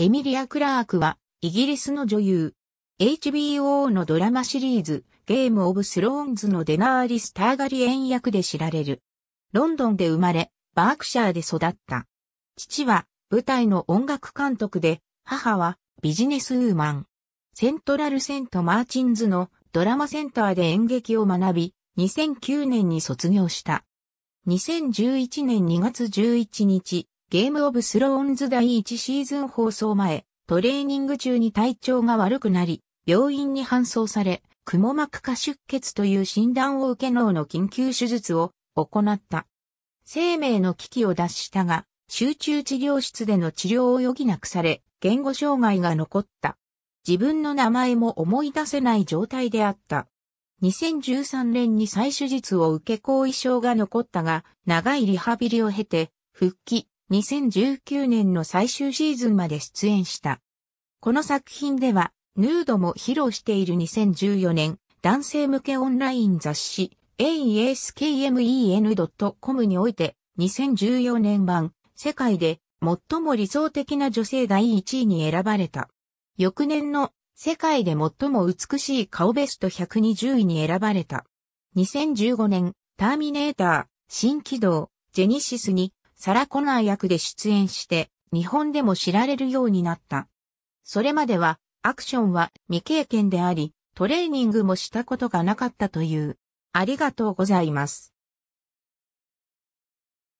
エミリア・クラークは、イギリスの女優。HBO のドラマシリーズ、ゲーム・オブ・スローンズのデナーリス・ターガリエン役で知られる。ロンドンで生まれ、バークシャーで育った。父は、舞台の音楽監督で、母は、ビジネスウーマン。セントラル・セント・マーチンズのドラマセンターで演劇を学び、2009年に卒業した。2011年2月11日、ゲームオブスローンズ第1シーズン放送前、トレーニング中に体調が悪くなり、病院に搬送され、蜘膜下出血という診断を受け脳の緊急手術を行った。生命の危機を脱したが、集中治療室での治療を余儀なくされ、言語障害が残った。自分の名前も思い出せない状態であった。2013年に再手術を受け後遺症が残ったが、長いリハビリを経て、復帰、2019年の最終シーズンまで出演した。この作品では、ヌードも披露している2014年、男性向けオンライン雑誌、askmen.com において、2014年版、世界で最も理想的な女性第1位に選ばれた。翌年の世界で最も美しい顔ベスト120位に選ばれた。2015年、ターミネーター、新起動、ジェニシスにサラ・コナー役で出演して、日本でも知られるようになった。それまでは、アクションは未経験であり、トレーニングもしたことがなかったという。ありがとうございます。